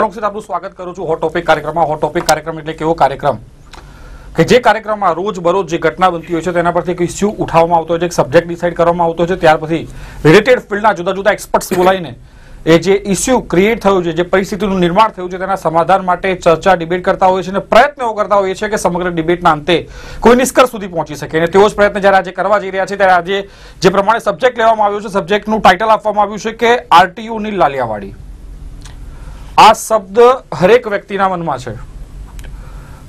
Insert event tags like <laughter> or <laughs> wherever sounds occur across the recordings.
નમસ્કાર ઓક્ષિત આપનું સ્વાગત કરું છું હોટ ટોપિક કાર્યક્રમમાં હોટ ટોપિક કાર્યક્રમ એટલે કેવો કાર્યક્રમ કે જે કાર્યક્રમમાં રોજ બરોજ જે ઘટના બનતી હોય છે તેના પરથી એક ઇસ્યુ ઉઠાવવામાં આવતો હોય છે એક સબ્જેક્ટ ડિસાઇડ કરવામાં આવતો છે ત્યાર પછી રિલેટેડ ફિલ્ડના જુદા જુદા એક્સપર્ટ્સ બોલાવીને એ જે ઇસ્યુ ક્રિએટ થયું છે જે પરિસ્થિતિનું નિર્માણ થયું છે તેના સમાધાન માટે ચર્ચા ડિબેટ કરતા હોય છે અને પ્રયત્નો કરતા હોય છે કે સમગ્ર ડિબેટના અંતે કોઈ નિષ્કર્ષ સુધી પહોંચી શકે અને તેવો જ પ્રયત્ન જ્યારે આજે કરવા જઈ રહ્યા છે ત્યારે આજે જે પ્રમાણે સબ્જેક્ટ લેવામાં આવ્યો છે સબ્જેક્ટનું ટાઇટલ આપવામાં આવ્યું છે કે આરટીયુની લાલિયાવાડી આ શબ્દ હરેક વ્યક્તિના મનમાં છે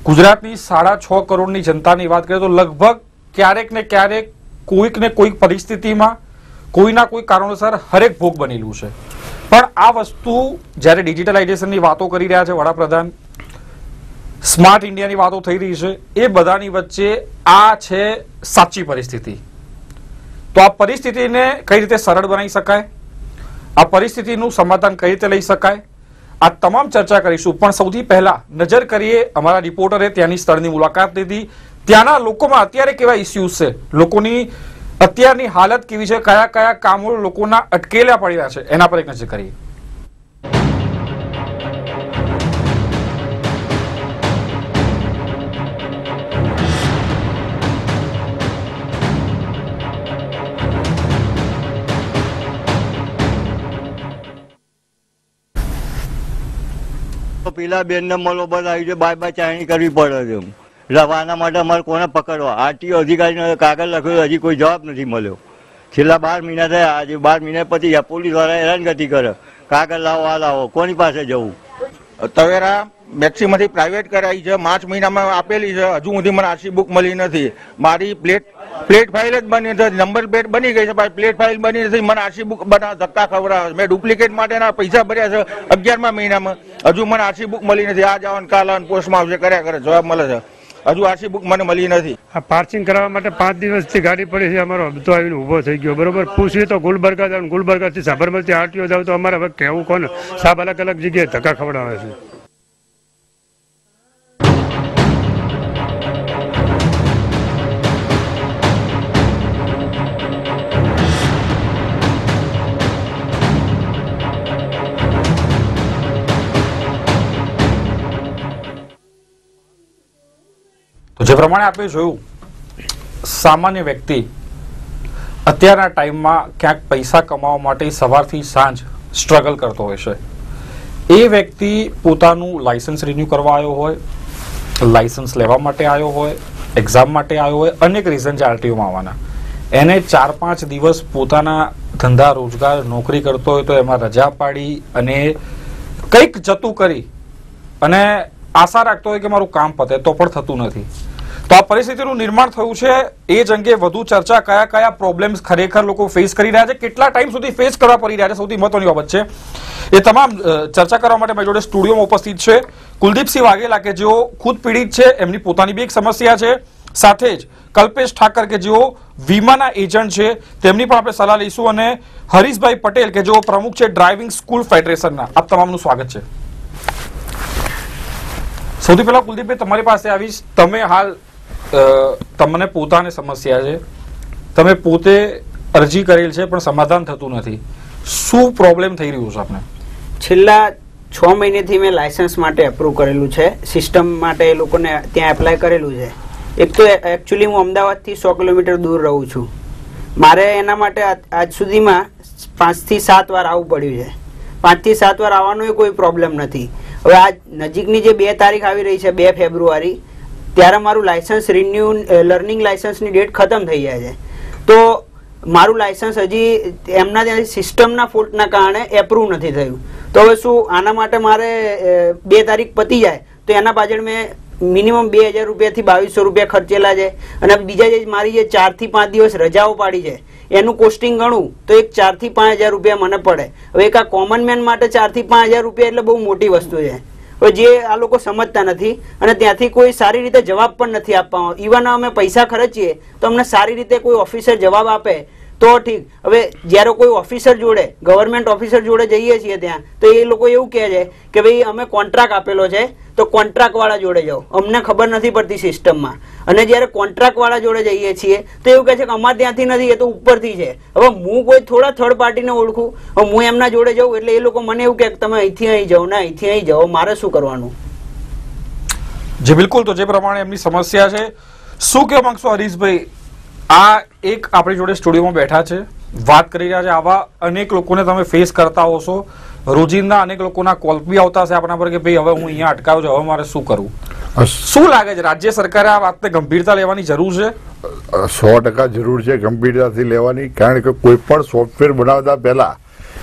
ગુજરાતની સાડા છ કરોડની જનતાની વાત કરીએ તો લગભગ ક્યારેક ને ક્યારેક કોઈક ને કોઈક પરિસ્થિતિમાં કોઈના કોઈ કારણોસર હરેક ભોગ બનેલું છે પણ આ વસ્તુ જ્યારે ડિજિટલાઇઝેશનની વાતો કરી રહ્યા છે વડાપ્રધાન સ્માર્ટ ઇન્ડિયાની વાતો થઈ રહી છે એ બધાની વચ્ચે આ છે સાચી પરિસ્થિતિ તો આ પરિસ્થિતિને કઈ રીતે સરળ બનાવી શકાય આ પરિસ્થિતિનું સમાધાન કઈ રીતે લઈ શકાય આ તમામ ચર્ચા કરીશું પણ સૌથી પહેલા નજર કરીએ અમારા રિપોર્ટરે ત્યાંની સ્થળની મુલાકાત લીધી ત્યાંના લોકોમાં અત્યારે કેવા ઇસ્યુઝ છે લોકોની અત્યારની હાલત કેવી છે કયા કયા કામો લોકોના અટકેલા પડ્યા છે એના પર એક નજર કરીએ પેલા બેનને મળો બધ આવી છે બાય બાય ચાણી કરવી પડે છે રવાના માટે અમારે કોને પકડવા આરટીઓ અધિકારીને કાગળ લખ્યો હજી કોઈ જવાબ નથી મળ્યો છેલ્લા બાર મહિના થયા આજે બાર મહિના પછી પોલીસ પોલીસવાળા હેરાનગતિ કરે કાગળ લાવો આ લાવો કોની પાસે જવું તવેરા મેક્સીમાંથી પ્રાઇવેટ કરાવી છે માર્ચ મહિનામાં આપેલી છે હજુ સુધી મને આરસી બુક મળી નથી મારી પ્લેટ પ્લેટ ફાઇલ જ બની છે નંબર પ્લેટ બની ગઈ છે પ્લેટ ફાઇલ બની નથી મને આરસી બુક બનાવ ધક્કા ખવડાવે મેં ડુપ્લિકેટ માટેના પૈસા ભર્યા છે અગિયારમા મહિનામાં હજુ મને આરસી બુક મળી નથી આ જવાનું કાલ પોસ્ટમાં આવશે કર્યા કરે જવાબ મળે છે હજુ આરસી બુક મને મળી નથી આ પાર્સિંગ કરાવવા માટે પાંચ દિવસથી ગાડી પડી છે અમારો હપ્તો આવીને ઊભો થઈ ગયો બરોબર પૂછ્યું તો ગુલબર્ગા જાવ ગુલબર્ગાથી સાબરમતી આરટીઓ જાવ તો અમારે હવે કહેવું કોને સાબ અલગ અલગ જગ્યાએ ધક્કા ખવડાવે છે પ્રમાણે આપણે જોયું સામાન્ય વ્યક્તિ અત્યારના ટાઈમમાં ક્યાંક પૈસા કમાવા માટે સવારથી સાંજ સ્ટ્રગલ કરતો હોય છે એ વ્યક્તિ પોતાનું લાયસન્સ રિન્યુ કરવા આવ્યો હોય લાયસન્સ લેવા માટે આવ્યો હોય એક્ઝામ માટે આવ્યો હોય અનેક રીઝન છે આરટીઓમાં આવવાના એને ચાર પાંચ દિવસ પોતાના ધંધા રોજગાર નોકરી કરતો હોય તો એમાં રજા પાડી અને કંઈક જતું કરી અને આશા રાખતો હોય કે મારું કામ પતે તો પણ થતું નથી તો આ પરિસ્થિતિનું નિર્માણ થયું છે એ જ અંગે વધુ ચર્ચા કયા કયા પ્રોબ્લેમ્સ ખરેખર લોકો ફેસ કરી રહ્યા છે કેટલા ટાઈમ સુધી ફેસ કરવા પડી રહ્યા છે સૌથી મહત્વની બાબત છે એ તમામ ચર્ચા કરવા માટે મારી જોડે સ્ટુડિયોમાં ઉપસ્થિત છે કુલદીપસિંહ વાઘેલા કે જેઓ ખુદ પીડિત છે એમની પોતાની બી એક સમસ્યા છે સાથે જ કલ્પેશ ઠાકર કે જેઓ વીમાના એજન્ટ છે તેમની પણ આપણે સલાહ લઈશું અને હરીશભાઈ પટેલ કે જેઓ પ્રમુખ છે ડ્રાઇવિંગ સ્કૂલ ફેડરેશનના આપ તમામનું સ્વાગત છે સૌથી પહેલા કુલદીપભાઈ તમારી પાસે આવીશ તમે હાલ તમને પોતાને સમસ્યા છે તમે પોતે અરજી કરેલ છે પણ સમાધાન થતું નથી શું પ્રોબ્લેમ થઈ રહ્યું છે આપણે છેલ્લા છ મહિનેથી મેં લાયસન્સ માટે એપ્રૂવ કરેલું છે સિસ્ટમ માટે એ લોકોને ત્યાં એપ્લાય કરેલું છે એક તો એકચ્યુઅલી હું અમદાવાદથી સો કિલોમીટર દૂર રહું છું મારે એના માટે આજ સુધીમાં પાંચથી સાત વાર આવવું પડ્યું છે પાંચથી સાત વાર આવવાનો કોઈ પ્રોબ્લેમ નથી હવે આ નજીકની જે બે તારીખ આવી રહી છે બે ફેબ્રુઆરી ત્યારે મારું લાયસન્સ રિન્યુ લર્નિંગ લાયસન્સની ડેટ ખતમ થઈ જાય છે તો મારું લાયસન્સ હજી એમના ત્યાં સિસ્ટમના ફોલ્ટના કારણે એપ્રુવ નથી થયું તો હવે શું આના માટે મારે બે તારીખ પતી જાય તો એના પાછળ મેં મિનિમમ બે હજાર રૂપિયાથી બાવીસો રૂપિયા ખર્ચેલા છે અને બીજા જે મારી જે ચારથી પાંચ દિવસ રજાઓ પાડી છે એનું કોસ્ટિંગ ગણું તો એક ચારથી પાંચ હજાર રૂપિયા મને પડે હવે એક આ કોમન મેન માટે ચારથી પાંચ હજાર રૂપિયા એટલે બહુ મોટી વસ્તુ છે જે આ લોકો સમજતા નથી અને ત્યાંથી કોઈ સારી રીતે જવાબ પણ નથી આપવાનો ઇવન અમે પૈસા ખર્ચીએ તો અમને સારી રીતે કોઈ ઓફિસર જવાબ આપે તો ઠીક હવે જ્યારે કોઈ ઓફિસર જોડે ગવર્મેન્ટ ઓફિસર જોડે જઈએ છીએ ત્યાં તો એ લોકો એવું કહે છે કે ભાઈ અમે કોન્ટ્રાક્ટ આપેલો છે તો કોન્ટ્રાક્ટવાળા જોડે જાઓ અમને ખબર નથી પડતી સિસ્ટમમાં અને જ્યારે કોન્ટ્રાક્ટવાળા જોડે જઈએ છીએ તો એવું કહે છે કે અમારે ત્યાંથી નથી એ તો ઉપરથી છે હવે હું કોઈ થોડા થર્ડ પાર્ટીને ઓળખું હવે હું એમના જોડે જાઉં એટલે એ લોકો મને એવું કહે કે તમે અહીંથી અહીં જાઓ ને અહીંથી અહીં જાઓ મારે શું કરવાનું જે બિલકુલ તો જે પ્રમાણે એમની સમસ્યા છે શું કહેવા માંગશો હરીશભાઈ આ એક આપણી જોડે સ્ટુડિયોમાં બેઠા છે વાત કરી રહ્યા છે આવા અનેક લોકોને તમે ફેસ કરતા હોશો રોજિંદા અનેક લોકોના કોલ બી આવતા હશે આપણા પર કે ભાઈ હવે હું અહીંયા અટકાવ છું હવે મારે શું કરવું શું લાગે છે રાજ્ય સરકારે આ વાતને ગંભીરતા લેવાની જરૂર છે સો ટકા જરૂર છે ગંભીરતાથી લેવાની કારણ કે કોઈ પણ સોફ્ટવેર બનાવતા પહેલાં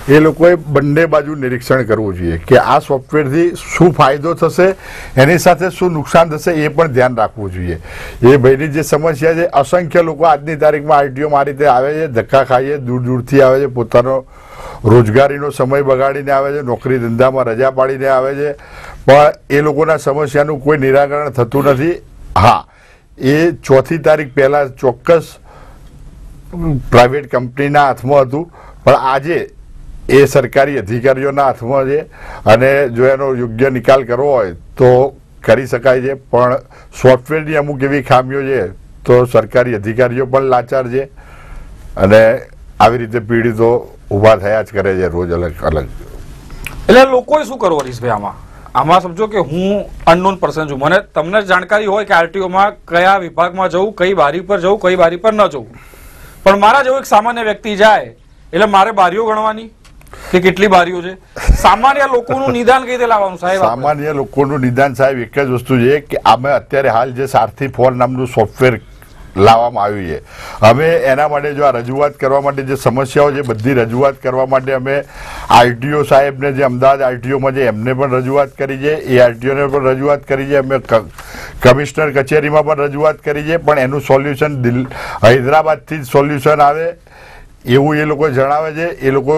એ લોકોએ બંને બાજુ નિરીક્ષણ કરવું જોઈએ કે આ સોફ્ટવેરથી શું ફાયદો થશે એની સાથે શું નુકસાન થશે એ પણ ધ્યાન રાખવું જોઈએ એ ભાઈની જે સમસ્યા છે અસંખ્ય લોકો આજની તારીખમાં આરટીઓમાં આ રીતે આવે છે ધક્કા ખાઈએ દૂર દૂરથી આવે છે પોતાનો રોજગારીનો સમય બગાડીને આવે છે નોકરી ધંધામાં રજા પાડીને આવે છે પણ એ લોકોના સમસ્યાનું કોઈ નિરાકરણ થતું નથી હા એ ચોથી તારીખ પહેલાં ચોક્કસ પ્રાઇવેટ કંપનીના હાથમાં હતું પણ આજે એ સરકારી અધિકારીઓના હાથમાં છે અને જો એનો યોગ્ય નિકાલ કરવો હોય તો કરી શકાય છે પણ સોફ્ટવેરની અમુક એવી ખામીઓ છે તો સરકારી અધિકારીઓ પણ લાચાર છે અને આવી રીતે પીડિતો ઊભા થયા જ કરે છે રોજ અલગ અલગ એટલે લોકોએ શું કરવું હરીશભાઈ આમાં આમાં સમજો કે હું અનનોન પર્સન છું મને તમને જાણકારી હોય કે આરટીઓમાં કયા વિભાગમાં જવું કઈ બારી પર જવું કઈ બારી પર ન જવું પણ મારા જેવું એક સામાન્ય વ્યક્તિ જાય એટલે મારે બારીઓ ગણવાની કે કેટલી બારીઓ છે સામાન્ય લોકોનું <laughs> નિદાન કઈ રીતે લાવવાનું સાહેબ સામાન્ય લોકોનું નિદાન સાહેબ એક જ વસ્તુ છે કે અમે અત્યારે હાલ જે સારથી ફોર નામનું સોફ્ટવેર લાવવામાં આવ્યું છે અમે એના માટે જો આ રજૂઆત કરવા માટે જે સમસ્યાઓ છે બધી રજૂઆત કરવા માટે અમે આરટીઓ સાહેબને જે અમદાવાદ આરટીઓમાં છે એમને પણ રજૂઆત કરી છે એ આરટીઓને પણ રજૂઆત કરી છે અમે કમિશનર કચેરીમાં પણ રજૂઆત કરી છે પણ એનું સોલ્યુશન દિલ હૈદરાબાદથી જ સોલ્યુશન આવે એવું એ લોકો જણાવે છે એ લોકો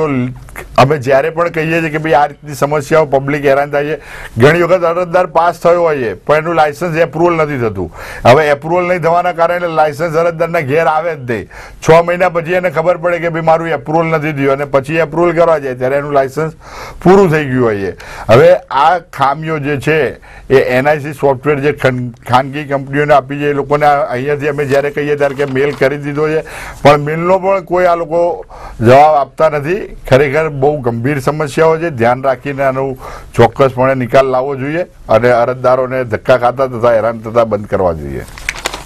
અમે જ્યારે પણ કહીએ છીએ કે ભાઈ આ રીતની સમસ્યાઓ પબ્લિક હેરાન થાય છે ઘણી વખત અરજદાર પાસ થયો હોય છે પણ એનું લાયસન્સ એપ્રુવલ નથી થતું હવે એપ્રુવલ નહીં થવાના કારણે લાયસન્સ અરજદારના ઘેર આવે જ નહીં છ મહિના પછી એને ખબર પડે કે ભાઈ મારું એપ્રુવલ નથી થયું અને પછી એપ્રુવલ કરવા જાય ત્યારે એનું લાયસન્સ પૂરું થઈ ગયું હોય છે હવે આ ખામીઓ જે છે એ એનઆઈસી સોફ્ટવેર જે ખાનગી કંપનીઓને આપી છે એ લોકોને અહીંયાથી અમે જ્યારે કહીએ ત્યારે કે મેલ કરી દીધો છે પણ મેલનો પણ કોઈ આ લોકો લોકો જવાબ આપતા નથી ખરેખર બહુ ગંભીર સમસ્યાઓ છે ધ્યાન રાખીને આનું ચોક્કસપણે નિકાલ લાવવો જોઈએ અને અરજદારોને ધક્કા ખાતા તથા હેરાન થતા બંધ કરવા જોઈએ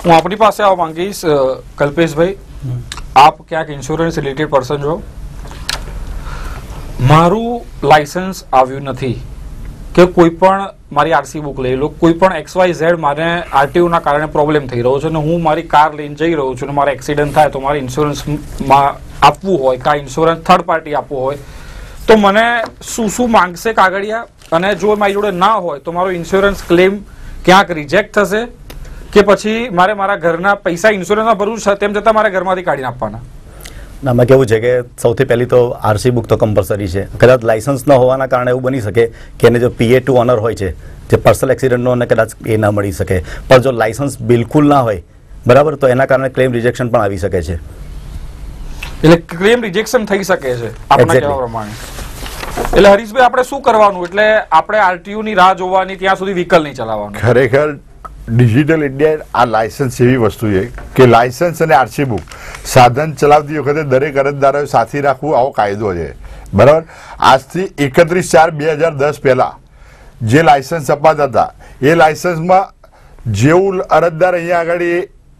હું આપણી પાસે આવવા માંગીશ કલ્પેશભાઈ આપ ક્યાંક ઇન્સ્યોરન્સ રિલેટેડ પર્સન છો મારું લાયસન્સ આવ્યું નથી કે કોઈ પણ મારી આરસી બુક લઈ લો કોઈ પણ એક્સ વાય ઝેડ મારે આરટીઓના કારણે પ્રોબ્લેમ થઈ રહ્યો છે અને હું મારી કાર લઈને જઈ રહ્યો છું અને મારે એક્સિડન્ટ થાય તો મારે ઇન્સ્યોરન્સમાં આપવું હોય કાં ઇન્સ્યોરન્સ થર્ડ પાર્ટી આપવું હોય તો મને શું શું માંગશે કાગળિયા અને જો મારી જોડે ના હોય તો મારો ઇન્સ્યોરન્સ ક્લેમ ક્યાંક રિજેક્ટ થશે કે પછી મારે મારા ઘરના પૈસા ઇન્સ્યોરન્સમાં ભરવું છે તેમ છતાં મારે ઘરમાંથી કાઢી નાખવાના નામાં કેવું છે કે સૌથી પહેલી તો આરસી બુક તો કમ્પલસરી છે કદાચ લાઇસન્સ ન હોવાના કારણે એવું બની શકે કે એને જો પીએ ટુ ઓનર હોય છે જે પર્સનલ એક્સિડન્ટનો અને કદાચ એ ના મળી શકે પણ જો લાઇસન્સ બિલકુલ ના હોય બરાબર તો એના કારણે ક્લેમ રિજેક્શન પણ આવી શકે છે ક્લેમ રિજેક્શન થઈ શકે છે આપણા કહેવા પ્રમાણે એટલે હરીશભાઈ આપણે શું કરવાનું એટલે આપણે આરટીયુ ની રાહ જોવાની ત્યાં સુધી વ્હીકલ નહીં ચલાવવાનું ખરેખર ડિજિટલ ઇન્ડિયા આ લાયસન્સ એવી વસ્તુ છે કે લાયસન્સ અને આરસી બુક સાધન ચલાવતી વખતે દરેક અરજદારોએ સાથી રાખવું આવો કાયદો છે બરાબર આજથી એકત્રીસ ચાર બે હજાર દસ પહેલાં જે લાયસન્સ અપાતા હતા એ લાયસન્સમાં જેવું અરજદાર અહીંયા આગળ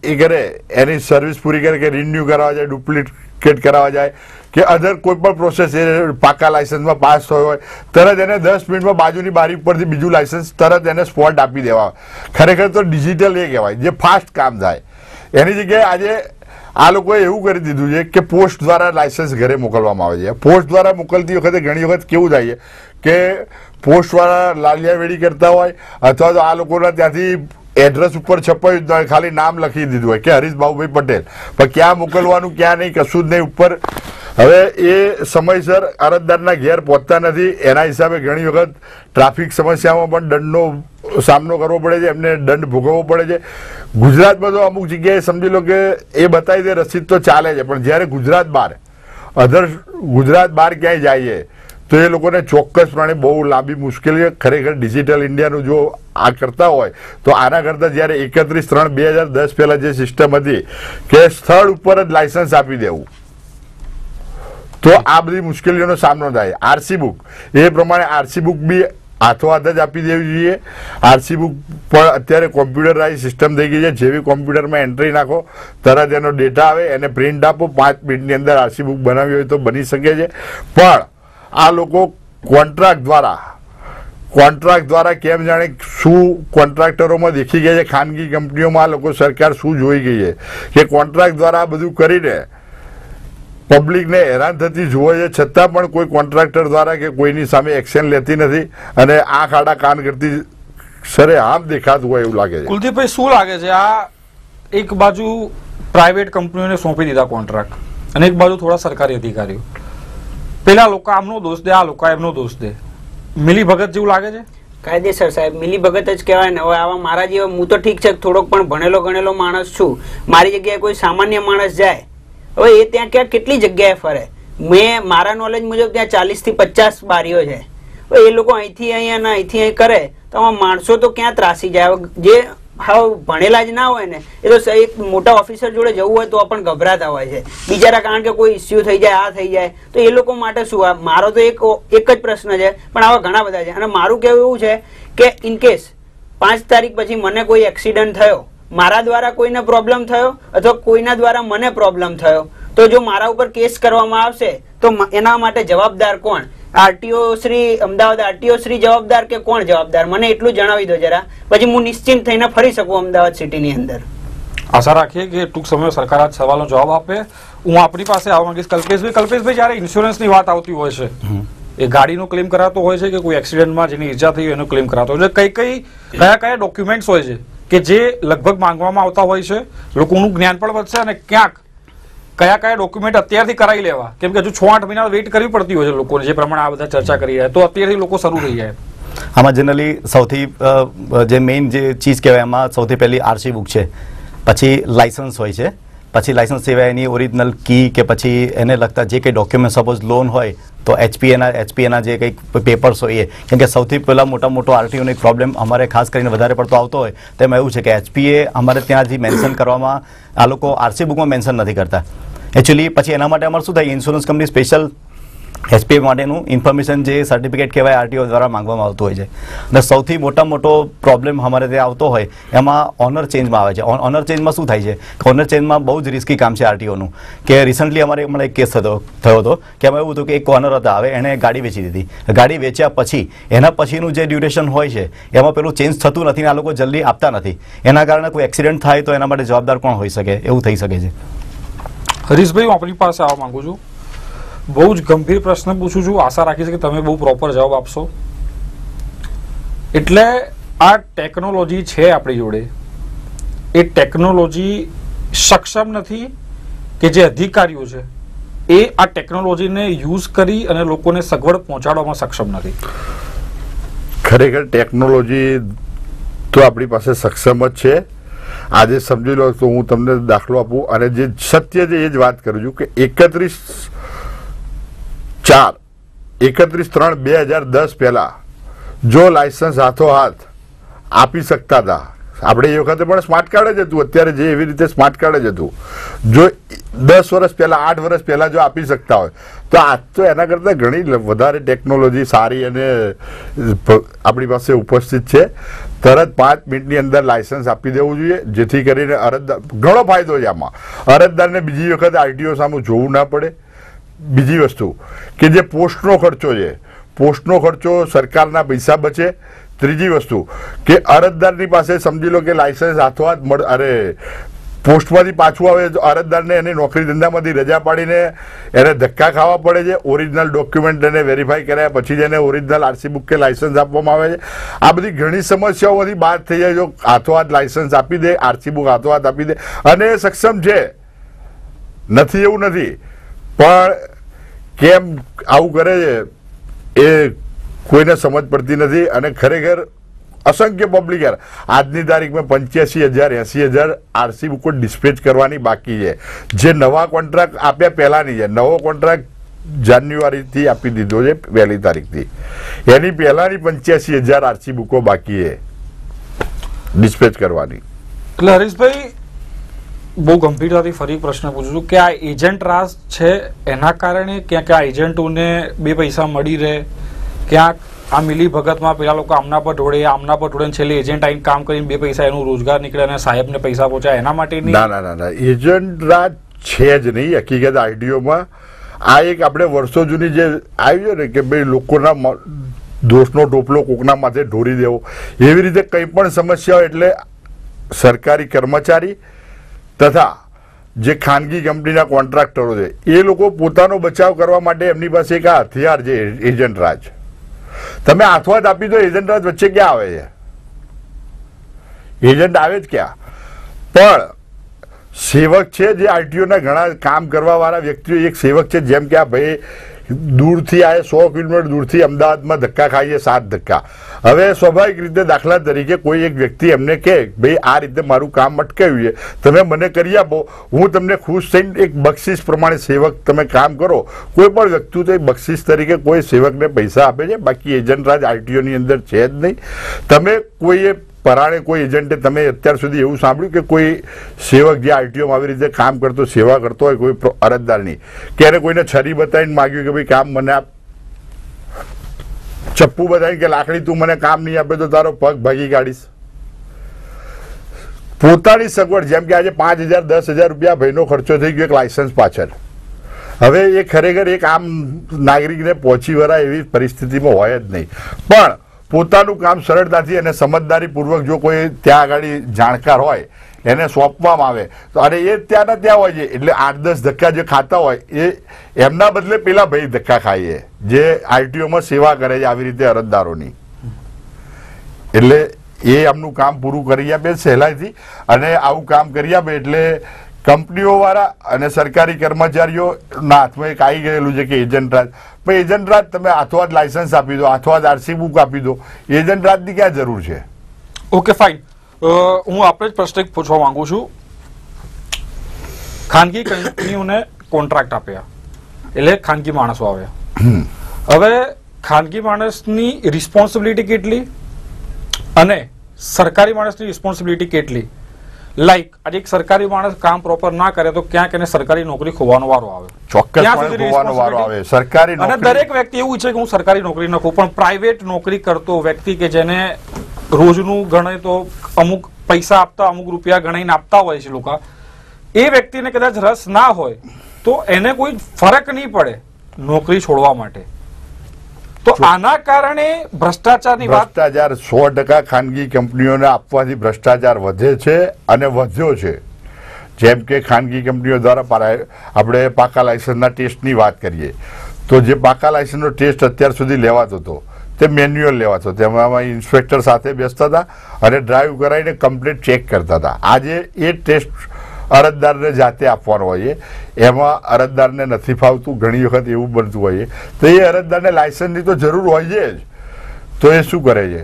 એ કરે એની સર્વિસ પૂરી કરે કે રિન્યૂ કરાવવા જાય ડુપ્લિકેટ ક્રિકેટ કરાવવા જાય કે અધર કોઈ પણ પ્રોસેસ એ પાકા લાયસન્સમાં પાસ થયો હોય તરત એને દસ મિનિટમાં બાજુની બારી પરથી બીજું લાયસન્સ તરત એને સ્પોટ આપી દેવા ખરેખર તો ડિજિટલ એ કહેવાય જે ફાસ્ટ કામ થાય એની જગ્યાએ આજે આ લોકોએ એવું કરી દીધું છે કે પોસ્ટ દ્વારા લાયસન્સ ઘરે મોકલવામાં આવે છે પોસ્ટ દ્વારા મોકલતી વખતે ઘણી વખત કેવું થાય છે કે પોસ્ટવાળા લાલિયાવેડી કરતા હોય અથવા તો આ લોકોના ત્યાંથી એડ્રેસ ઉપર છપાયું જ ખાલી નામ લખી દીધું હોય કે હરીશ પટેલ પણ ક્યાં મોકલવાનું ક્યાં નહીં કશું જ નહીં ઉપર હવે એ સમયસર અરજદારના ઘેર પહોંચતા નથી એના હિસાબે ઘણી વખત ટ્રાફિક સમસ્યામાં પણ દંડનો સામનો કરવો પડે છે એમને દંડ ભોગવવો પડે છે ગુજરાતમાં તો અમુક જગ્યાએ સમજી લો કે એ બતાવી દે રસીદ તો ચાલે છે પણ જ્યારે ગુજરાત બહાર અધર ગુજરાત બહાર ક્યાંય જાય છે તો એ લોકોને ચોક્કસપણે બહુ લાંબી મુશ્કેલી ખરેખર ડિજિટલ ઇન્ડિયાનું જો આ કરતા હોય તો આના કરતાં જ્યારે એકત્રીસ ત્રણ બે હજાર દસ પહેલાં જે સિસ્ટમ હતી કે સ્થળ ઉપર જ લાયસન્સ આપી દેવું તો આ બધી મુશ્કેલીઓનો સામનો થાય આરસી બુક એ પ્રમાણે આરસી બુક બી હાથોહાથ જ આપી દેવી જોઈએ આરસી બુક પણ અત્યારે કોમ્પ્યુટરાઇઝ સિસ્ટમ થઈ ગઈ છે જેવી કોમ્પ્યુટરમાં એન્ટ્રી નાખો તરત એનો ડેટા આવે એને પ્રિન્ટ આપો પાંચ મિનિટની અંદર આરસી બુક બનાવી હોય તો બની શકે છે પણ આ લોકો કોન્ટ્રાક્ટ દ્વારા કોન્ટ્રાક્ટ દ્વારા કેમ જાણે શું કોન્ટ્રાક્ટરોમાં દેખી ગયા છે ખાનગી કંપનીઓમાં લોકો સરકાર શું જોઈ ગઈ છે કે કોન્ટ્રાક્ટ દ્વારા આ બધું કરીને પબ્લિકને હેરાન થતી જુએ છે છતાં પણ કોઈ કોન્ટ્રાક્ટર દ્વારા કે કોઈની સામે એક્શન લેતી નથી અને આંખ આડા કાન કરતી સરે આમ દેખાતું હોય એવું લાગે છે કુલદીપભાઈ શું લાગે છે આ એક બાજુ પ્રાઇવેટ કંપનીઓને સોંપી દીધા કોન્ટ્રાક્ટ અને એક બાજુ થોડા સરકારી અધિકારીઓ પેલા લોકો આમનો દોષ દે આ લોકો એમનો દોષ દે મિલી ભગત જેવું લાગે છે કાયદેસર સાહેબ મિલી ભગત જ કહેવાય ને હવે આવા મારા જેવા હું તો ઠીક છે થોડોક પણ ભણેલો ગણેલો માણસ છું મારી જગ્યાએ કોઈ સામાન્ય માણસ જાય હવે એ ત્યાં ક્યાં કેટલી જગ્યાએ ફરે મેં મારા નોલેજ મુજબ ત્યાં ચાલીસથી પચાસ બારીઓ છે એ લોકો અહીંથી અહીંયા ને અહીંથી અહીં કરે તો આમાં માણસો તો ક્યાં ત્રાસી જાય જે હાવ ભણેલા જ ના હોય ને એ તો એક મોટા ઓફિસર જોડે જવું હોય તો પણ ગભરાતા હોય છે બિચારા કારણ કે કોઈ ઇસ્યુ થઈ જાય આ થઈ જાય તો એ લોકો માટે શું આ મારો તો એક એક જ પ્રશ્ન છે પણ આવા ઘણા બધા છે અને મારું કહેવું એવું છે કે ઇનકેસ પાંચ તારીખ પછી મને કોઈ એક્સિડન્ટ થયો મારા દ્વારા કોઈને પ્રોબ્લેમ થયો અથવા કોઈના દ્વારા મને પ્રોબ્લેમ થયો તો જો મારા ઉપર કેસ કરવામાં આવશે તો એના માટે જવાબદાર કોણ આરટીઓ શ્રી અમદાવાદ આરટીઓ શ્રી જવાબદાર કે કોણ જવાબદાર મને એટલું જણાવી દો જરા પછી હું નિશ્ચિંત થઈને ફરી શકું અમદાવાદ સિટીની અંદર આશા રાખીએ કે ટૂંક સમયમાં સરકાર આ સવાલનો જવાબ આપે હું આપણી પાસે આવવા માંગીશ કલ્પેશભાઈ કલ્પેશભાઈ જ્યારે ઇન્સ્યોરન્સની વાત આવતી હોય છે એ ગાડીનો ક્લેમ કરાતો હોય છે કે કોઈ એક્સિડન્ટમાં જેની ઈજા થઈ એનો ક્લેમ કરાતો હોય છે કઈ કઈ કયા કયા ડોક્યુમેન્ટ્સ હોય છે કે જે લગભગ માંગવામાં આવતા હોય છે લોકોનું જ્ઞાન પણ વધશે અને ક્યાંક કયા કયા ડોક્યુમેન્ટ અત્યારથી કરાવી લેવા કેમ કે હજુ છ આઠ મહિના વેઇટ કરવી પડતી હોય છે લોકોને જે પ્રમાણે આ બધા ચર્ચા કરી રહ્યા તો અત્યારથી લોકો શરૂ થઈ જાય આમાં જનરલી સૌથી જે મેઇન જે ચીજ કહેવાય એમાં સૌથી પહેલી આરસી બુક છે પછી લાઇસન્સ હોય છે પછી લાઇસન્સ સિવાય એની ઓરિજિનલ કી કે પછી એને લગતા જે કંઈ ડોક્યુમેન્ટ સપોઝ લોન હોય તો એચપીએના એચપીએના જે કંઈક પેપર્સ હોય એ કેમ કે સૌથી પહેલાં મોટા મોટો આરટીઓનો એક પ્રોબ્લેમ અમારે ખાસ કરીને વધારે પડતો આવતો હોય તેમાં એવું છે કે એચપીએ અમારે ત્યાંથી મેન્શન કરવામાં આ લોકો આરસી બુકમાં મેન્શન નથી કરતા એકચ્યુઅલી પછી એના માટે અમારે શું થાય ઇન્સ્યોરન્સ કંપની સ્પેશિયલ એસપીએ માટેનું ઇન્ફોર્મેશન જે સર્ટિફિકેટ કહેવાય આરટીઓ દ્વારા માંગવામાં આવતું હોય છે અને સૌથી મોટા મોટો પ્રોબ્લેમ અમારે ત્યાં આવતો હોય એમાં ઓનર ચેન્જમાં આવે છે ઓનર ચેન્જમાં શું થાય છે કે ઓનર ચેન્જમાં બહુ જ રિસ્કી કામ છે આરટીઓનું કે રિસન્ટલી અમારે હમણાં એક કેસ થતો થયો હતો કે એમાં એવું હતું કે એક ઓનર હતા આવે એણે ગાડી વેચી દીધી ગાડી વેચ્યા પછી એના પછીનું જે ડ્યુરેશન હોય છે એમાં પેલું ચેન્જ થતું નથી ને આ લોકો જલ્દી આપતા નથી એના કારણે કોઈ એક્સિડન્ટ થાય તો એના માટે જવાબદાર કોણ હોઈ શકે એવું થઈ શકે છે હરીશભાઈ હું આપણી પાસે આવવા માંગુ છું બહુ જ ગંભીર પ્રશ્ન પૂછું છું આશા રાખીશ કે તમે બહુ પ્રોપર જવાબ આપશો એટલે આ ટેકનોલોજી છે આપણી જોડે એ ટેકનોલોજી સક્ષમ નથી કે જે અધિકારીઓ છે એ આ ટેકનોલોજીને યુઝ કરી અને લોકોને સગવડ પહોંચાડવામાં સક્ષમ નથી ખરેખર ટેકનોલોજી તો આપણી પાસે સક્ષમ જ છે આજે સમજી લો તો હું તમને દાખલો આપું અને જે સત્ય છે એ જ વાત કરું છું કે એકત્રીસ ચાર એકત્રીસ ત્રણ બે હજાર દસ પહેલાં જો લાયસન્સ હાથો હાથ આપી શકતા હતા આપણે એ વખતે પણ સ્માર્ટ કાર્ડ જ હતું અત્યારે જે એવી રીતે સ્માર્ટ કાર્ડ જ હતું જો દસ વર્ષ પહેલાં આઠ વર્ષ પહેલાં જો આપી શકતા હોય તો આજ તો એના કરતાં ઘણી વધારે ટેકનોલોજી સારી અને આપણી પાસે ઉપસ્થિત છે તરત પાંચ મિનિટની અંદર લાયસન્સ આપી દેવું જોઈએ જેથી કરીને અરજદાર ઘણો ફાયદો છે આમાં અરજદારને બીજી વખત આરટીઓ સામે જોવું ના પડે બીજી વસ્તુ કે જે પોસ્ટનો ખર્ચો છે પોસ્ટનો ખર્ચો સરકારના પૈસા બચે ત્રીજી વસ્તુ કે અરજદારની પાસે સમજી લો કે લાયસન્સ હાથોહાથ મળે અરે પોસ્ટમાંથી પાછું આવે અરજદારને એની નોકરી ધંધામાંથી રજા પાડીને એને ધક્કા ખાવા પડે છે ઓરિજિનલ ડોક્યુમેન્ટ એને વેરીફાઈ કર્યા પછી જ એને ઓરિજિનલ આરસી બુક કે લાઇસન્સ આપવામાં આવે છે આ બધી ઘણી સમસ્યાઓમાંથી બહાર થઈ જાય જો હાથોહાથ લાઇસન્સ આપી દે આરસી બુક હાથોહાથ આપી દે અને એ સક્ષમ છે નથી એવું નથી પણ કેમ આવું કરે છે એ કોઈને સમજ પડતી નથી અને ખરેખર અસંખ્ય પબ્લિક યાર આજની તારીખમાં પંચ્યાસી હજાર એસી હજાર આરસી બુકો ડિસ્પેચ કરવાની બાકી છે જે નવા કોન્ટ્રાક્ટ આપ્યા પહેલાંની છે નવો કોન્ટ્રાક્ટ જાન્યુઆરીથી આપી દીધો છે પહેલી તારીખથી એની પહેલાંની પંચ્યાસી હજાર આરસી બુકો બાકી છે ડિસ્પેચ કરવાની એટલે હરીશભાઈ બહુ ગંભીરતાથી ફરી પ્રશ્ન પૂછું છું કે આ એજન્ટ રાસ છે એના કારણે ક્યાં ક્યાં એજન્ટોને બે પૈસા મળી રહે ક્યાંક આ મિલી ભગતમાં પેલા લોકો આમના પર ઢોળે આમના પર ઢોળે છેલ્લે એજન્ટ આઈને કામ કરીને બે પૈસા એનું રોજગાર નીકળે અને સાહેબને પૈસા પહોંચાય એના માટે ના ના ના એજન્ટ રાજ છે જ નહીં હકીકત આઈડીઓમાં આ એક આપણે વર્ષો જૂની જે આવી છે ને કે ભાઈ લોકોના દોષનો ટોપલો કોકના માથે ઢોરી દેવો એવી રીતે કંઈ પણ સમસ્યા હોય એટલે સરકારી કર્મચારી તથા જે ખાનગી કંપનીના કોન્ટ્રાક્ટરો છે એ લોકો પોતાનો બચાવ કરવા માટે એમની પાસે એક આ હથિયાર છે એજન્ટ રાજ તમે આથવાટ આપી દો એજન્ટ વચ્ચે ક્યાં આવે છે એજન્ટ આવે જ ક્યાં પણ સેવક છે જે આરટીઓના ઘણા કામ કરવાવાળા વ્યક્તિઓ એક સેવક છે જેમ કે આ ભાઈ દૂરથી આ સો કિલોમીટર દૂરથી અમદાવાદમાં ધક્કા ખાઈએ સાત ધક્કા હવે સ્વાભાવિક રીતે દાખલા તરીકે કોઈ એક વ્યક્તિ એમને કહે ભાઈ આ રીતે મારું કામ અટકાવ્યું છે તમે મને કરી આપો હું તમને ખુશ થઈને એક બક્ષિસ પ્રમાણે સેવક તમે કામ કરો કોઈ પણ વ્યક્તિ તો એ બક્ષિસ તરીકે કોઈ સેવકને પૈસા આપે છે બાકી એજન્ટ રાજ આરટીઓની અંદર છે જ નહીં તમે કોઈએ પરાણે કોઈ એજન્ટે તમે અત્યાર સુધી એવું સાંભળ્યું કે કોઈ સેવક જે આરટીઓમાં આવી રીતે કામ કરતો સેવા કરતો હોય કોઈ અરજદારની કે એને કોઈને છરી બતાવીને માગ્યું કે ભાઈ કામ મને આપ ચપ્પુ બતાવીને કે લાકડી તું મને કામ નહીં આપે તો તારો પગ ભાગી કાઢીશ પોતાની સગવડ જેમ કે આજે પાંચ હજાર દસ હજાર રૂપિયા ભાઈનો ખર્ચો થઈ ગયો એક લાઇસન્સ પાછળ હવે એ ખરેખર એક આમ નાગરિકને પહોંચી વળાય એવી પરિસ્થિતિમાં હોય જ નહીં પણ પોતાનું કામ સરળતાથી અને સમજદારીપૂર્વક જો કોઈ ત્યાં આગળ જાણકાર હોય એને સોંપવામાં આવે તો અને એ ત્યાંના ત્યાં હોય છે એટલે આઠ દસ ધક્કા જે ખાતા હોય એ એમના બદલે પેલા ભાઈ ધક્કા ખાઈએ જે આરટીઓમાં સેવા કરે છે આવી રીતે અરજદારોની એટલે એ એમનું કામ પૂરું કરી આપે સહેલાઈથી અને આવું કામ કરી આપે એટલે કંપનીઓવાળા અને સરકારી કર્મચારીઓના હાથમાં એક આવી ગયેલું છે કે એજન્ટ રાજ પણ એજન્ટ રાજ તમે હાથોહાથ લાયસન્સ આપી દો હાથોહાથ આરસી બુક આપી દો એજન્ટ રાજની ક્યાં જરૂર છે ઓકે ફાઇન હું આપણે જ પ્રશ્ન પૂછવા માંગુ છું ખાનગી કંપનીઓને કોન્ટ્રાક્ટ આપ્યા એટલે ખાનગી માણસો આવ્યા હવે ખાનગી માણસની રિસ્પોન્સિબિલિટી કેટલી અને સરકારી માણસની રિસ્પોન્સિબિલિટી કેટલી લાઈક આજે એક સરકારી માણસ કામ પ્રોપર ના કરે તો ક્યાંક એને સરકારી નોકરી ખોવાનો વારો આવે દરેક વ્યક્તિ એવું છે કે હું સરકારી નોકરી નખું પણ પ્રાઇવેટ નોકરી કરતો વ્યક્તિ કે જેને રોજનું ગણે તો અમુક પૈસા આપતા અમુક રૂપિયા ગણાઈને આપતા હોય છે લોકો એ વ્યક્તિને કદાચ રસ ના હોય તો એને કોઈ ફરક નહીં પડે નોકરી છોડવા માટે તો આના કારણે ભ્રષ્ટાચારની ભ્રષ્ટાચાર સો ટકા ખાનગી કંપનીઓને આપવાથી ભ્રષ્ટાચાર વધે છે અને વધ્યો છે જેમ કે ખાનગી કંપનીઓ દ્વારા આપણે પાકા લાયસન્સના ટેસ્ટની વાત કરીએ તો જે પાકા લાયસન્સનો ટેસ્ટ અત્યાર સુધી લેવાતો હતો તે મેન્યુઅલ લેવાતો તેમાં ઇન્સ્પેક્ટર સાથે બેસતા હતા અને ડ્રાઈવ કરાવીને કમ્પ્લીટ ચેક કરતા હતા આજે એ ટેસ્ટ અરજદારને જાતે આપવાનો હોય એમાં અરજદારને નથી ફાવતું ઘણી વખત એવું બનતું હોય તો એ અરજદારને લાયસન્સની તો જરૂર હોય છે જ તો એ શું કરે છે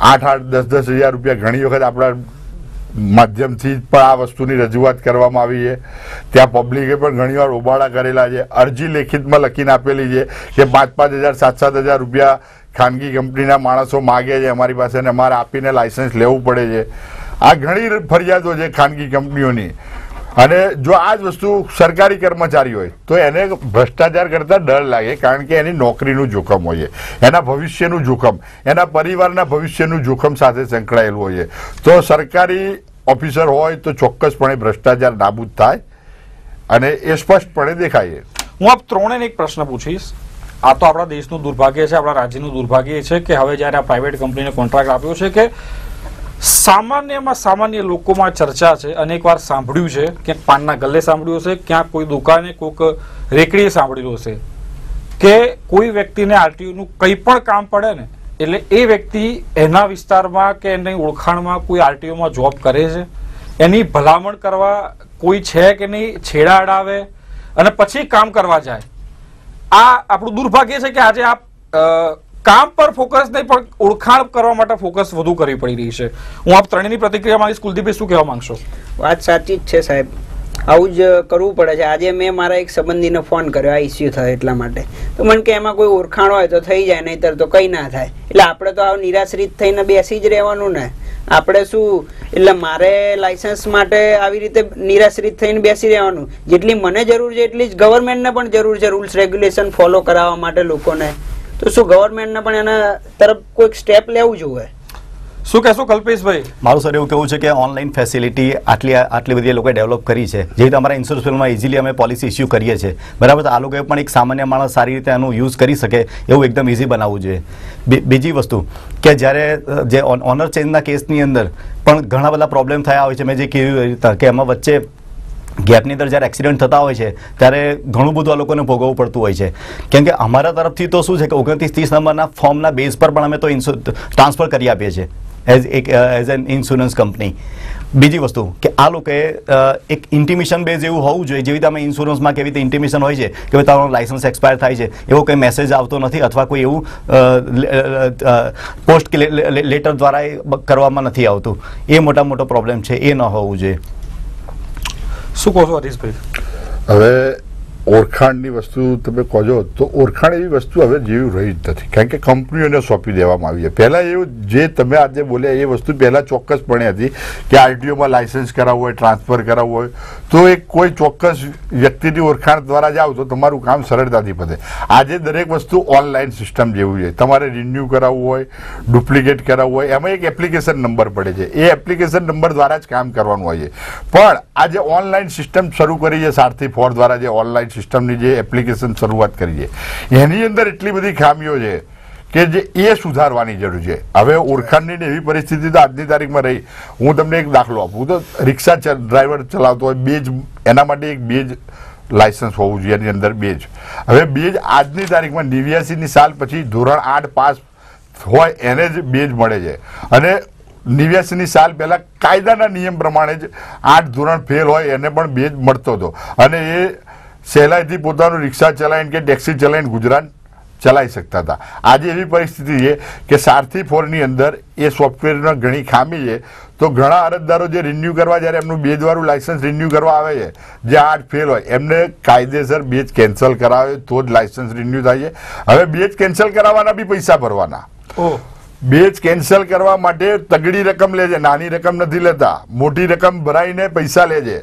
આઠ આઠ દસ દસ હજાર રૂપિયા ઘણી વખત આપણા માધ્યમથી પણ આ વસ્તુની રજૂઆત કરવામાં આવી છે ત્યાં પબ્લિકે પણ ઘણીવાર ઉબાળા કરેલા છે અરજી લેખિતમાં લખીને આપેલી છે કે પાંચ પાંચ હજાર સાત સાત હજાર રૂપિયા ખાનગી કંપનીના માણસો માગે છે અમારી પાસે અને અમારે આપીને લાઇસન્સ લેવું પડે છે આ ઘણી ફરિયાદો છે ખાનગી કંપનીઓની અને જો આ જ વસ્તુ સરકારી કર્મચારી હોય તો એને ભ્રષ્ટાચાર કરતાં ડર લાગે કારણ કે એની નોકરીનું જોખમ હોય છે એના ભવિષ્યનું જોખમ એના પરિવારના ભવિષ્યનું જોખમ સાથે સંકળાયેલું હોય તો સરકારી ઓફિસર હોય તો ચોક્કસપણે ભ્રષ્ટાચાર નાબૂદ થાય અને એ સ્પષ્ટપણે દેખાય હું આપ ત્રણેને એક પ્રશ્ન પૂછીશ આ તો આપણા દેશનું દુર્ભાગ્ય છે આપણા રાજ્યનું દુર્ભાગ્ય છે કે હવે જ્યારે આ પ્રાઇવેટ કંપનીને કોન્ટ્રાક્ટ આપ્યો છે કે સામાન્યમાં સામાન્ય લોકોમાં ચર્ચા છે અનેક વાર સાંભળ્યું છે કે પાનના ગલ્લે સાંભળ્યું હશે ક્યાંક કોઈ દુકાને કોઈક રેકડીએ સાંભળ્યું હશે કે કોઈ વ્યક્તિને આરટીઓનું કંઈ પણ કામ પડે ને એટલે એ વ્યક્તિ એના વિસ્તારમાં કે એની ઓળખાણમાં કોઈ આરટીઓમાં જોબ કરે છે એની ભલામણ કરવા કોઈ છે કે નહીં છેડા અડાવે અને પછી કામ કરવા જાય આ આપણું દુર્ભાગ્ય છે કે આજે આ કામ પર ફોકસ નહીં પણ ઓળખાણ કરવા માટે ફોકસ વધુ કરવી પડી રહી છે હું આપ ત્રણેયની પ્રતિક્રિયા માંગીશ કુલદીપભાઈ શું કહેવા માંગશો વાત સાચી જ છે સાહેબ આવું જ કરવું પડે છે આજે મેં મારા એક સંબંધીને ફોન કર્યો આ ઇસ્યુ થયો એટલા માટે તો મને કે એમાં કોઈ ઓળખાણ હોય તો થઈ જાય નહીતર તો કંઈ ના થાય એટલે આપણે તો આ નિરાશ્રિત થઈને બેસી જ રહેવાનું ને આપણે શું એટલે મારે લાઇસન્સ માટે આવી રીતે નિરાશ્રિત થઈને બેસી રહેવાનું જેટલી મને જરૂર છે એટલી જ ગવર્મેન્ટને પણ જરૂર છે રૂલ્સ રેગ્યુલેશન ફોલો કરાવવા માટે લોકોને તો શું ગવર્મેન્ટને પણ એના તરફ કોઈક સ્ટેપ લેવું જોઈએ શું કહેશો કલ્પેશભાઈ મારું સર એવું કેવું છે કે ઓનલાઈન ફેસિલિટી આટલી આટલી બધી એ લોકોએ ડેવલપ કરી છે જે રીતે અમારા ઇન્સ્યોરન્સ ફિલ્મમાં ઇઝીલી અમે પોલિસી ઇસ્યુ કરીએ છીએ બરાબર તો આ લોકોએ પણ એક સામાન્ય માણસ સારી રીતે આનું યુઝ કરી શકે એવું એકદમ ઇઝી બનાવવું જોઈએ બીજી વસ્તુ કે જ્યારે જે ઓનર ચેન્જના કેસની અંદર પણ ઘણા બધા પ્રોબ્લેમ થયા હોય છે મેં જે કહેવી રીતે કે એમાં વચ્ચે ગેપની અંદર જ્યારે એક્સિડન્ટ થતા હોય છે ત્યારે ઘણું બધું આ લોકોને ભોગવવું પડતું હોય છે કેમ કે અમારા તરફથી તો શું છે કે ઓગણત્રીસ ત્રીસ નંબરના ફોર્મના બેઝ પર પણ અમે તો ટ્રાન્સફર કરી આપીએ છીએ એઝ એક એઝ એન ઇન્સ્યોરન્સ કંપની બીજી વસ્તુ કે આ લોકોએ એક ઇન્ટિમેશન બેઝ એવું હોવું જોઈએ જેવી રીતે અમે ઇન્સ્યોરન્સમાં કેવી રીતે ઇન્ટિમેશન હોય છે કે ભાઈ તમારો લાઇસન્સ એક્સપાયર થાય છે એવો કંઈ મેસેજ આવતો નથી અથવા કોઈ એવું પોસ્ટ કે લેટર દ્વારા કરવામાં નથી આવતું એ મોટા મોટો પ્રોબ્લેમ છે એ ન હોવું જોઈએ Sukosuo Disbrief. ઓળખાણની વસ્તુ તમે કહો છો તો ઓળખાણ એવી વસ્તુ હવે જેવી રહી જ નથી કારણ કે કંપનીઓને સોંપી દેવામાં આવી છે પહેલાં એવું જે તમે આજે બોલ્યા એ વસ્તુ પહેલાં ચોક્કસપણે હતી કે આરટીઓમાં લાઇસન્સ કરાવવું હોય ટ્રાન્સફર કરાવવું હોય તો એ કોઈ ચોક્કસ વ્યક્તિની ઓળખાણ દ્વારા જાઓ તો તમારું કામ સરળતાથી પતે આજે દરેક વસ્તુ ઓનલાઈન સિસ્ટમ જેવું છે તમારે રિન્યૂ કરાવવું હોય ડુપ્લિકેટ કરાવવું હોય એમાં એક એપ્લિકેશન નંબર પડે છે એ એપ્લિકેશન નંબર દ્વારા જ કામ કરવાનું હોય છે પણ આજે ઓનલાઈન સિસ્ટમ શરૂ કરી છે સારથી ફોર દ્વારા જે ઓનલાઈન સિસ્ટમની જે એપ્લિકેશન શરૂઆત કરી છે એની અંદર એટલી બધી ખામીઓ છે કે જે એ સુધારવાની જરૂર છે હવે ઓળખાણની એવી પરિસ્થિતિ તો આજની તારીખમાં રહી હું તમને એક દાખલો આપું તો રિક્ષા ડ્રાઈવર ચલાવતો હોય બેજ એના માટે એક બેજ જ લાયસન્સ હોવું જોઈએ એની અંદર બેજ હવે બેજ આજની તારીખમાં નેવ્યાસીની સાલ પછી ધોરણ આઠ પાસ હોય એને જ બે જ મળે છે અને નેવ્યાસીની સાલ પહેલાં કાયદાના નિયમ પ્રમાણે જ આઠ ધોરણ ફેલ હોય એને પણ બેજ મળતો હતો અને એ સહેલાઈથી પોતાનું રિક્ષા ચલાવીને કે ટેક્સી ચલાવીને ગુજરાન ચલાવી શકતા હતા આજે એવી પરિસ્થિતિ છે કે સારથી ફોરની અંદર એ સોફ્ટવેરમાં ઘણી ખામી છે તો ઘણા અરજદારો જે રિન્યૂ કરવા જ્યારે એમનું બેદવારું લાયસન્સ રિન્યૂ કરવા આવે છે જે આર્ટ ફેલ હોય એમને કાયદેસર બેજ કેન્સલ કરાવે તો જ લાયસન્સ રિન્યુ થાય છે હવે બેજ કેન્સલ કરાવવાના બી પૈસા ભરવાના બેજ કેન્સલ કરવા માટે તગડી રકમ લે છે નાની રકમ નથી લેતા મોટી રકમ ભરાઈને પૈસા લે છે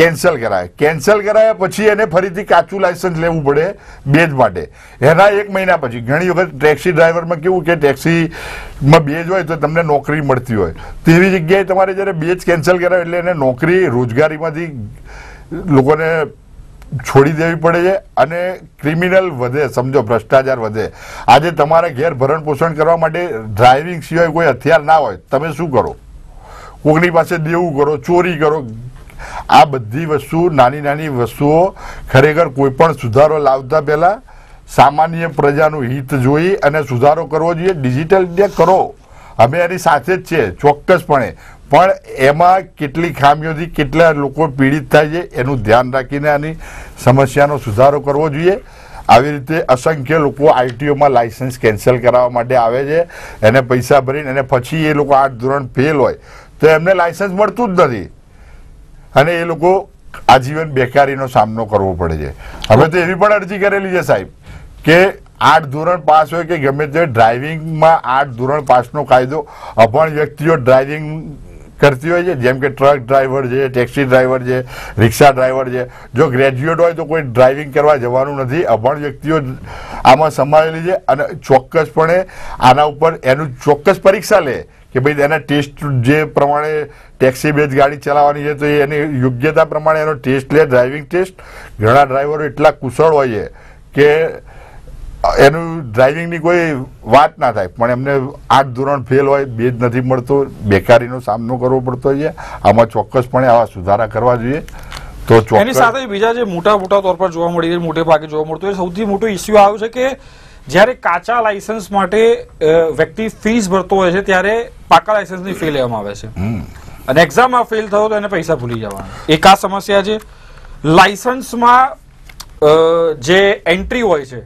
કેન્સલ કરાય કેન્સલ કરાયા પછી એને ફરીથી કાચું લાયસન્સ લેવું પડે બેજ માટે એના એક મહિના પછી ઘણી વખત ટેક્સી ડ્રાઈવરમાં કેવું કે ટેક્સીમાં બેજ હોય તો તમને નોકરી મળતી હોય તેવી જગ્યાએ તમારે જ્યારે બેજ કેન્સલ કરાય એટલે એને નોકરી રોજગારીમાંથી લોકોને છોડી દેવી પડે છે અને ક્રિમિનલ વધે સમજો ભ્રષ્ટાચાર વધે આજે તમારા ઘેર ભરણ પોષણ કરવા માટે ડ્રાઇવિંગ સિવાય કોઈ હથિયાર ના હોય તમે શું કરો કોકની પાસે દેવું કરો ચોરી કરો આ બધી વસ્તુ નાની નાની વસ્તુઓ ખરેખર કોઈપણ સુધારો લાવતા પહેલાં સામાન્ય પ્રજાનું હિત જોઈ અને સુધારો કરવો જોઈએ ડિજિટલ ઇન્ડિયા કરો અમે એની સાથે જ છે ચોક્કસપણે પણ એમાં કેટલી ખામીઓથી કેટલા લોકો પીડિત થાય છે એનું ધ્યાન રાખીને આની સમસ્યાનો સુધારો કરવો જોઈએ આવી રીતે અસંખ્ય લોકો આઈટીઓમાં લાઇસન્સ કેન્સલ કરાવવા માટે આવે છે એને પૈસા ભરીને અને પછી એ લોકો આઠ ધોરણ ફેલ હોય તો એમને લાઇસન્સ મળતું જ નથી અને એ લોકો આજીવન બેકારીનો સામનો કરવો પડે છે હવે તો એવી પણ અરજી કરેલી છે સાહેબ કે આઠ ધોરણ પાસ હોય કે ગમે તે ડ્રાઇવિંગમાં આઠ ધોરણ પાસનો કાયદો અભણ વ્યક્તિઓ ડ્રાઇવિંગ કરતી હોય છે જેમ કે ટ્રક ડ્રાઈવર છે ટેક્સી ડ્રાઈવર છે રિક્ષા ડ્રાઈવર છે જો ગ્રેજ્યુએટ હોય તો કોઈ ડ્રાઇવિંગ કરવા જવાનું નથી અભણ વ્યક્તિઓ આમાં સમાયેલી છે અને ચોક્કસપણે આના ઉપર એનું ચોક્કસ પરીક્ષા લે કે ભાઈ એના ટેસ્ટ જે પ્રમાણે ટેક્સી બેઝ ગાડી ચલાવવાની છે તો એની યોગ્યતા પ્રમાણે એનો ટેસ્ટ લે ડ્રાઇવિંગ ટેસ્ટ ઘણા ડ્રાઈવરો એટલા કુશળ હોય છે કે એનું ડ્રાઇવિંગની કોઈ વાત ના થાય પણ એમને આઠ ધોરણ ફેલ હોય બેજ નથી મળતો બેકારીનો સામનો કરવો પડતો હોય છે આમાં ચોક્કસપણે આવા સુધારા કરવા જોઈએ તો એની સાથે બીજા જે મોટા મોટા તોર પર જોવા મળી મોટે ભાગે જોવા મળતું હોય સૌથી મોટો ઇસ્યુ આવ્યો છે કે જ્યારે કાચા લાયસન્સ માટે વ્યક્તિ ફીસ ભરતો હોય છે ત્યારે પાકા લાયસન્સની ફી લેવામાં આવે છે અને એક્ઝામમાં ફેલ થયો તો એને પૈસા ભૂલી જવાના એક આ સમસ્યા છે લાયસન્સમાં જે એન્ટ્રી હોય છે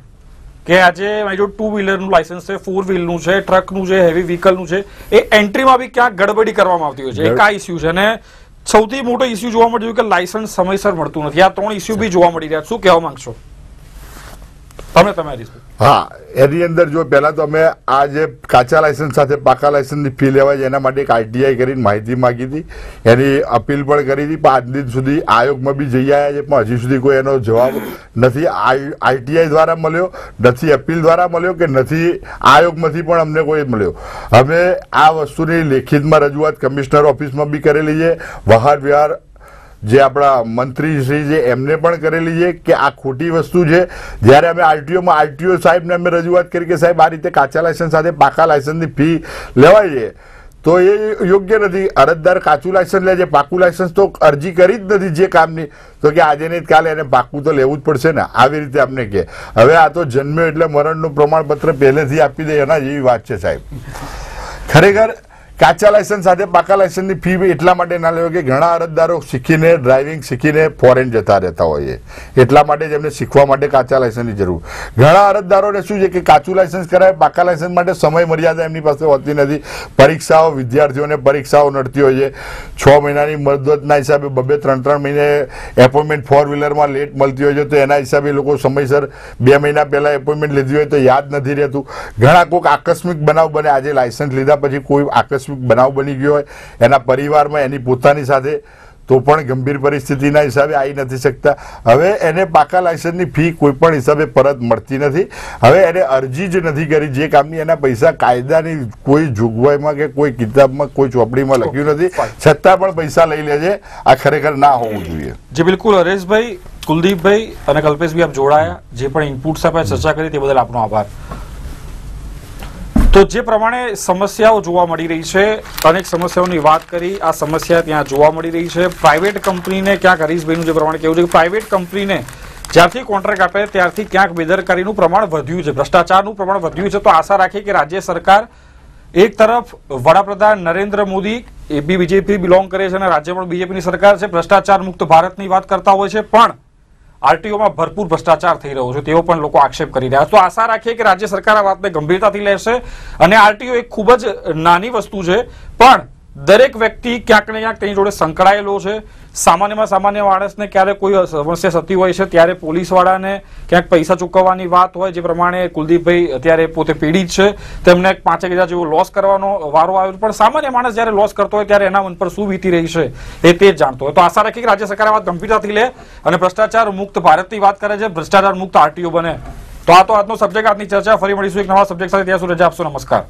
કે આજે મારી જો ટુ વ્હીલરનું લાયસન્સ છે ફોર વ્હીલનું છે ટ્રકનું છે હેવી વ્હીકલનું છે એ એન્ટ્રીમાં બી ક્યાંક ગડબડી કરવામાં આવતી હોય છે એક આ ઇસ્યુ છે અને સૌથી મોટો ઇસ્યુ જોવા મળ્યું કે લાયસન્સ સમયસર મળતું નથી આ ત્રણ ઇસ્યુ બી જોવા મળી રહ્યા શું કહેવા માંગશો તમે તમે હા એની અંદર જો પહેલા તો અમે આ જે કાચા લાયસન્સ સાથે પાકા લાયસન્સની ફી લેવાય એના માટે એક આઈટીઆઈ કરીને માહિતી માગી હતી એની અપીલ પણ કરી હતી પણ આજ દિન સુધી આયોગમાં બી જઈ આવ્યા છે પણ હજી સુધી કોઈ એનો જવાબ નથી આઈટીઆઈ દ્વારા મળ્યો નથી અપીલ દ્વારા મળ્યો કે નથી આયોગમાંથી પણ અમને કોઈ મળ્યો અમે આ વસ્તુની લેખિતમાં રજૂઆત કમિશનર ઓફિસમાં બી કરેલી છે વહાર વ્યવહાર જે આપણા મંત્રીશ્રી છે એમને પણ કરેલી છે કે આ ખોટી વસ્તુ છે જ્યારે અમે આરટીઓમાં આરટીઓ સાહેબને અમે રજૂઆત કરી કે સાહેબ આ રીતે કાચા લાયસન્સ સાથે પાકા લાયસન્સની ફી લેવાય છે તો એ યોગ્ય નથી અરજદાર કાચું લાયસન્સ લે છે પાકું લાયસન્સ તો અરજી કરી જ નથી જે કામની તો કે આજે નહીં કાલે એને પાકું તો લેવું જ પડશે ને આવી રીતે અમને કે હવે આ તો જન્મ્યો એટલે મરણનું પ્રમાણપત્ર પહેલેથી આપી દે એના જેવી વાત છે સાહેબ ખરેખર કાચા લાયસન્સ સાથે પાકા લાયસન્સની ફી એટલા માટે ના લેવો કે ઘણા અરજદારો શીખીને ડ્રાઇવિંગ શીખીને ફોરેન જતા રહેતા હોય એટલા માટે જ એમને શીખવા માટે કાચા લાયસન્સની જરૂર ઘણા અરજદારોને શું છે કે કાચું લાયસન્સ કરાવે પાકા લાયસન્સ માટે સમય મર્યાદા એમની પાસે હોતી નથી પરીક્ષાઓ વિદ્યાર્થીઓને પરીક્ષાઓ નડતી હોય છે છ મહિનાની મદદના હિસાબે બબે ત્રણ ત્રણ મહિને એપોઇન્ટમેન્ટ ફોર વ્હીલરમાં લેટ મળતી હોય છે તો એના હિસાબે લોકો સમયસર બે મહિના પહેલાં એપોઇન્ટમેન્ટ લીધી હોય તો યાદ નથી રહેતું ઘણા કોઈક આકસ્મિક બનાવ બને આજે લાયસન્સ લીધા પછી કોઈ આકસ્મિક બનાવ બની ગયો હોય એના પરિવારમાં એની પોતાની સાથે તો પણ ગંભીર પરિસ્થિતિના હિસાબે આવી નથી શકતા હવે એને પાકા લાયસન્સની ફી કોઈ પણ હિસાબે પરત મળતી નથી હવે એને અરજી જ નથી કરી જે કામની એના પૈસા કાયદાની કોઈ જોગવાઈમાં કે કોઈ કિતાબમાં કોઈ ચોપડીમાં લખ્યું નથી છતાં પણ પૈસા લઈ લે છે આ ખરેખર ના હોવું જોઈએ જે બિલકુલ હરેશભાઈ કુલદીપભાઈ અને કલ્પેશભાઈ આપ જોડાયા જે પણ ઇનપુટ્સ આપ્યા ચર્ચા કરી તે બદલ આપનો આભાર તો જે પ્રમાણે સમસ્યાઓ જોવા મળી રહી છે અનેક સમસ્યાઓની વાત કરી આ સમસ્યા ત્યાં જોવા મળી રહી છે પ્રાઇવેટ કંપનીને ક્યાંક હરીશભાઈનું જે પ્રમાણે કહેવું છે કે પ્રાઇવેટ કંપનીને જ્યારથી કોન્ટ્રાક્ટ આપે ત્યારથી ક્યાંક બેદરકારીનું પ્રમાણ વધ્યું છે ભ્રષ્ટાચારનું પ્રમાણ વધ્યું છે તો આશા રાખીએ કે રાજ્ય સરકાર એક તરફ વડાપ્રધાન નરેન્દ્ર મોદી એ બી બીજેપી બિલોંગ કરે છે અને રાજ્યમાં બીજેપીની સરકાર છે ભ્રષ્ટાચાર મુક્ત ભારતની વાત કરતા હોય છે પણ આરટીઓમાં ભરપૂર ભ્રષ્ટાચાર થઈ રહ્યો છે તેવો પણ લોકો આક્ષેપ કરી રહ્યા તો આશા રાખીએ કે રાજ્ય સરકાર આ વાતને ગંભીરતાથી લેશે અને આરટીઓ એક ખૂબ જ નાની વસ્તુ છે પણ દરેક વ્યક્તિ ક્યાંક ને ક્યાંક તેની જોડે સંકળાયેલો છે સામાન્યમાં સામાન્ય માણસને ક્યારે કોઈ સમસ્યા થતી હોય છે ત્યારે પોલીસવાળાને ક્યાંક પૈસા ચૂકવવાની વાત હોય જે પ્રમાણે કુલદીપભાઈ અત્યારે પોતે પીડિત છે તેમને પાંચેક હજાર જેવો લોસ કરવાનો વારો આવ્યો પણ સામાન્ય માણસ જ્યારે લોસ કરતો હોય ત્યારે એના મન પર શું વીતી રહી છે એ તે જાણતો હોય તો આશા રાખીએ કે રાજ્ય સરકાર આ વાત ગંભીરતાથી લે અને ભ્રષ્ટાચાર મુક્ત ભારતની વાત કરે છે ભ્રષ્ટાચાર મુક્ત આરટીઓ બને તો આ તો આજનો સબ્જેક્ટ આજની ચર્ચા ફરી મળીશું એક નવા સબ્જેક્ટ સાથે ત્યાં સુધી રજા આપશો નમસ્કાર